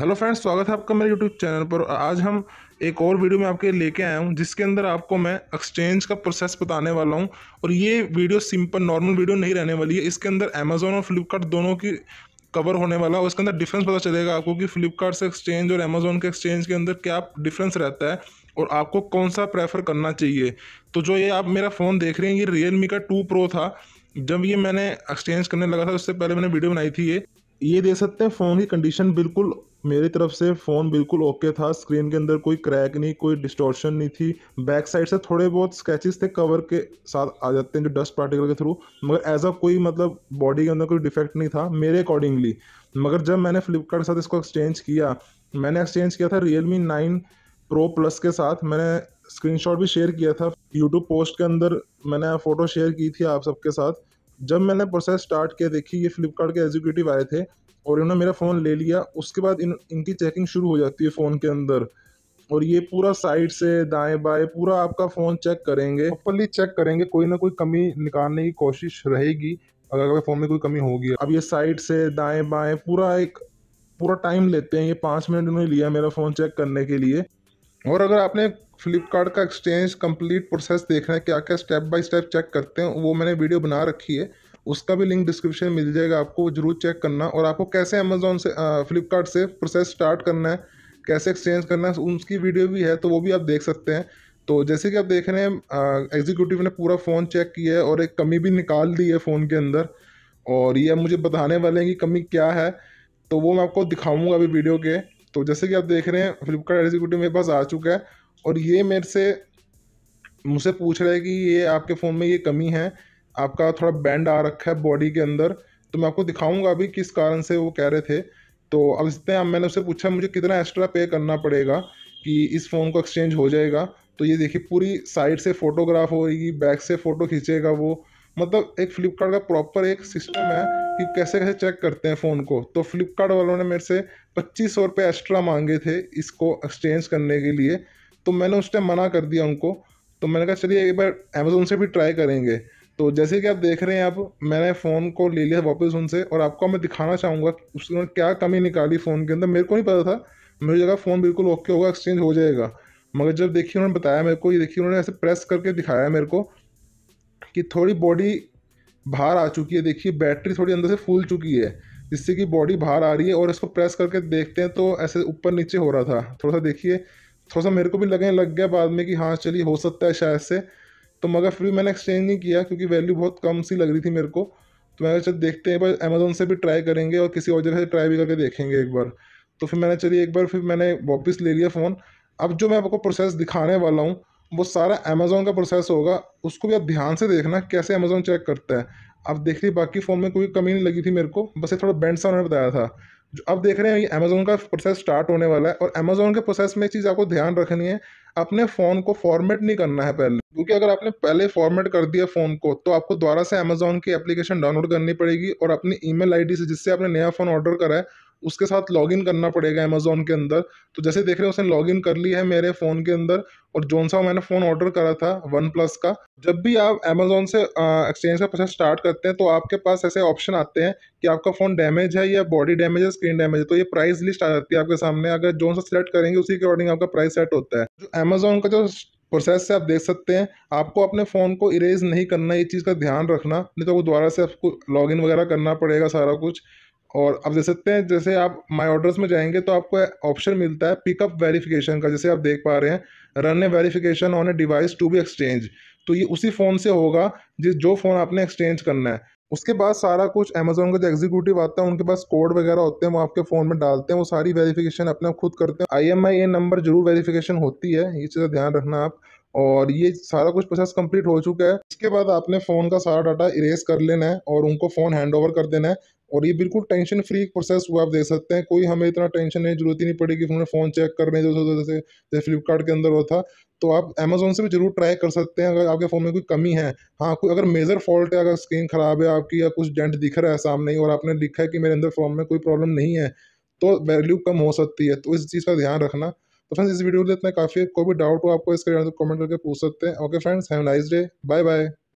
hello friends स्वागत है आपका मेरे यूट्यूब चैनल पर आज हम एक और वीडियो में आपके लेके आया हूँ जिसके अंदर आपको मैं एक्सचेंज का प्रोसेस बताने वाला हूँ और ये वीडियो सिंपल नॉर्मल वीडियो नहीं रहने वाली है इसके अंदर अमेजोन और फ्लिपकार्ट दोनों की कवर होने वाला है उसके अंदर डिफरेंस पता चलेगा आपको कि फ्लिपकार्ट से एक्सचेंज और अमेजोन के एक्सचेंज के अंदर क्या डिफरेंस रहता है और आपको कौन सा प्रेफर करना चाहिए तो जो ये आप मेरा फ़ोन देख रहे हैं ये रियलमी का टू प्रो था जब ये मैंने एक्सचेंज करने लगा था उससे पहले मैंने वीडियो बनाई थी ये ये देख सकते हैं फ़ोन की कंडीशन बिल्कुल मेरी तरफ से फ़ोन बिल्कुल ओके था स्क्रीन के अंदर कोई क्रैक नहीं कोई डिस्टॉर्शन नहीं थी बैक साइड से थोड़े बहुत स्केचेस थे कवर के साथ आ जाते हैं जो डस्ट पार्टिकल के थ्रू मगर एज अ कोई मतलब बॉडी के अंदर कोई डिफेक्ट नहीं था मेरे अकॉर्डिंगली मगर जब मैंने फ्लिपकार्ट के साथ इसको एक्सचेंज किया मैंने एक्सचेंज किया था Realme nine pro plus के साथ मैंने स्क्रीन भी शेयर किया था यूट्यूब पोस्ट के अंदर मैंने फ़ोटो शेयर की थी आप सबके साथ जब मैंने प्रोसेस स्टार्ट किया देखी ये फ्लिपकार्ट के एग्जीक्यूटिव आए थे और इन्होंने मेरा फ़ोन ले लिया उसके बाद इन इनकी चेकिंग शुरू हो जाती है फ़ोन के अंदर और ये पूरा साइड से दाएं बाएं पूरा आपका फ़ोन चेक करेंगे प्रॉपरली चेक करेंगे कोई ना कोई कमी निकालने की कोशिश रहेगी अगर अगर फ़ोन में कोई कमी होगी अब ये साइड से दाएं बाएं पूरा एक पूरा टाइम लेते हैं ये पाँच मिनट उन्होंने लिया मेरा फ़ोन चेक करने के लिए और अगर आपने फ्लिपकार्ट का एक्सचेंज कंप्लीट प्रोसेस देखना है क्या क्या स्टेप बाय स्टेप चेक करते हैं वो मैंने वीडियो बना रखी है उसका भी लिंक डिस्क्रिप्शन मिल जाएगा आपको जरूर चेक करना और आपको कैसे अमेजोन से फ्लिपकार्ट से प्रोसेस स्टार्ट करना है कैसे एक्सचेंज करना है उनकी वीडियो भी है तो वो भी आप देख सकते हैं तो जैसे कि आप देख रहे हैं एग्जीक्यूटिव ने पूरा फ़ोन चेक किया है और एक कमी भी निकाल दी है फ़ोन के अंदर और ये मुझे बताने वाले हैं कि कमी क्या है तो वो मैं आपको दिखाऊंगा अभी वीडियो के तो जैसे कि आप देख रहे हैं फ्लिपकार्ट एग्जीक्यूटिव मेरे पास आ चुका है और ये मेरे से मुझसे पूछ रहा है कि ये आपके फ़ोन में ये कमी है आपका थोड़ा बैंड आ रखा है बॉडी के अंदर तो मैं आपको दिखाऊंगा अभी किस कारण से वो कह रहे थे तो अब इसने मैंने उससे पूछा मुझे कितना एक्स्ट्रा पे करना पड़ेगा कि इस फ़ोन को एक्सचेंज हो जाएगा तो ये देखिए पूरी साइड से फ़ोटोग्राफ होगी बैक से फ़ोटो खींचेगा वो मतलब एक फ्लिपकार्ट का प्रॉपर एक सिस्टम है कि कैसे कैसे चेक करते हैं फ़ोन को तो फ्लिपकार्ट वालों ने मेरे से पच्चीस सौ रुपये एक्स्ट्रा मांगे थे इसको एक्सचेंज करने के लिए तो मैंने उस टाइम मना कर दिया उनको तो मैंने कहा चलिए एक बार अमेज़ोन से भी ट्राई करेंगे तो जैसे कि आप देख रहे हैं आप मैंने फ़ोन को ले लिया वापस उनसे और आपको मैं दिखाना चाहूँगा कि उसने क्या कमी निकाली फ़ोन के अंदर मेरे को नहीं पता था मेरी जगह फ़ोन बिल्कुल ओके होगा एक्सचेंज हो जाएगा मगर जब देखिए उन्होंने बताया मेरे को ये देखिए उन्होंने ऐसे प्रेस करके दिखाया मेरे को कि थोड़ी बॉडी बाहर आ चुकी है देखिए बैटरी थोड़ी अंदर से फूल चुकी है जिससे कि बॉडी बाहर आ रही है और इसको प्रेस करके देखते हैं तो ऐसे ऊपर नीचे हो रहा था थोड़ा सा देखिए थोड़ा सा मेरे को भी लगने लग गया बाद में कि हाँ चलिए हो सकता है शायद से तो मगर फिर भी मैंने एक्सचेंज नहीं किया क्योंकि वैल्यू बहुत कम सी लग रही थी मेरे को तो मैंने चल देखते हैं बार अमेजोन से भी ट्राई करेंगे और किसी और जगह से ट्राई भी करके देखेंगे एक बार तो फिर मैंने चलिए एक बार फिर मैंने वापस ले लिया फ़ोन अब जो मैं आपको प्रोसेस दिखाने वाला हूँ वो सारा अमेज़ोन का प्रोसेस होगा उसको भी आप ध्यान से देखना कैसे अमेज़ोन चेक करता है आप देख रही बाकी फ़ोन में कोई कमी नहीं लगी थी मेरे को बस ये थोड़ा बैंड सा उन्होंने बताया था जो अब देख रहे हैं ये अमेज़ोन का प्रोसेस स्टार्ट होने वाला है और अमेज़ोन के प्रोसेस में चीज़ आपको ध्यान रखनी है अपने फ़ोन को फॉर्मेट नहीं करना है पहले क्योंकि अगर आपने पहले फॉर्मेट कर दिया फ़ोन को तो आपको दोबारा से अमेजोन की एप्लीकेशन डाउनलोड करनी पड़ेगी और अपनी ईमेल आईडी से जिससे आपने नया फ़ोन ऑर्डर करा है उसके साथ लॉगिन करना पड़ेगा अमेज़ोन के अंदर तो जैसे देख रहे हैं उसने लॉगिन कर ली है मेरे फ़ोन के अंदर और जोन सा मैंने फ़ोन ऑर्डर करा था वन प्लस का जब भी आप अमेज़ोन से एक्सचेंज का प्रोसेस स्टार्ट करते हैं तो आपके पास ऐसे ऑप्शन आते हैं कि आपका फ़ोन डैमेज है या बॉडी डैमेज है स्क्रीन डैमेज है तो ये प्राइस लिस्ट आ जाती है आपके सामने अगर जोन सा सिलेक्ट करेंगे उसी अकॉर्डिंग आपका प्राइस सेट होता है जो अमेज़ोन का जो प्रोसेस से आप देख सकते हैं आपको अपने फ़ोन को इरेज नहीं करना ये चीज़ का ध्यान रखना नहीं तो वो दोबारा से आपको लॉगिन वगैरह करना पड़ेगा सारा कुछ और आप देख सकते हैं जैसे आप माई ऑर्डर्स में जाएंगे तो आपको ऑप्शन मिलता है पिकअप वेरिफिकेशन का जैसे आप देख पा रहे हैं run a verification on a device to be exchange तो ये उसी फ़ोन से होगा जिस जो फ़ोन आपने एक्सचेंज करना है उसके बाद सारा कुछ अमेजोन का जो एग्जीक्यूटिव आता है उनके पास कोड वगैरह होते हैं वो आपके फ़ोन में डालते हैं वो सारी वेरिफिकेशन अपने खुद करते हैं I M E I number जरूर वेरिफिकेशन होती है ये चीज़ ध्यान रखना आप और ये सारा कुछ प्रोसेस कंप्लीट हो चुका है इसके बाद आपने फ़ोन का सारा डाटा इरेज कर लेना है और उनको फ़ोन हैंड ओवर कर देना है और ये बिल्कुल टेंशन फ्री प्रोसेस हुआ आप देख सकते हैं कोई हमें इतना टेंशन नहीं जरूरत ही नहीं पड़ेगी उन्होंने फ़ोन चेक करने जैसे जैसे जैसे फ्लिपकार्ट के अंदर होता तो आप अमेजोन से भी जरूर ट्राई कर सकते हैं अगर आपके फ़ोन में कोई कमी है हाँ कोई अगर मेजर फॉल्ट है अगर स्क्रीन ख़राब है आपकी या कुछ डेंट दिख रहा है सामने और आपने लिखा है कि मेरे अंदर फ़ोन में कोई प्रॉब्लम नहीं है तो वैल्यू कम हो सकती है तो इस चीज़ का ध्यान रखना तो फ्रेंड्स इस वीडियो के लिए इतना काफ़ी कोई भी डाउट हो आपको इसके कमेंट करके पूछ सकते हैं okay friends have nice day bye bye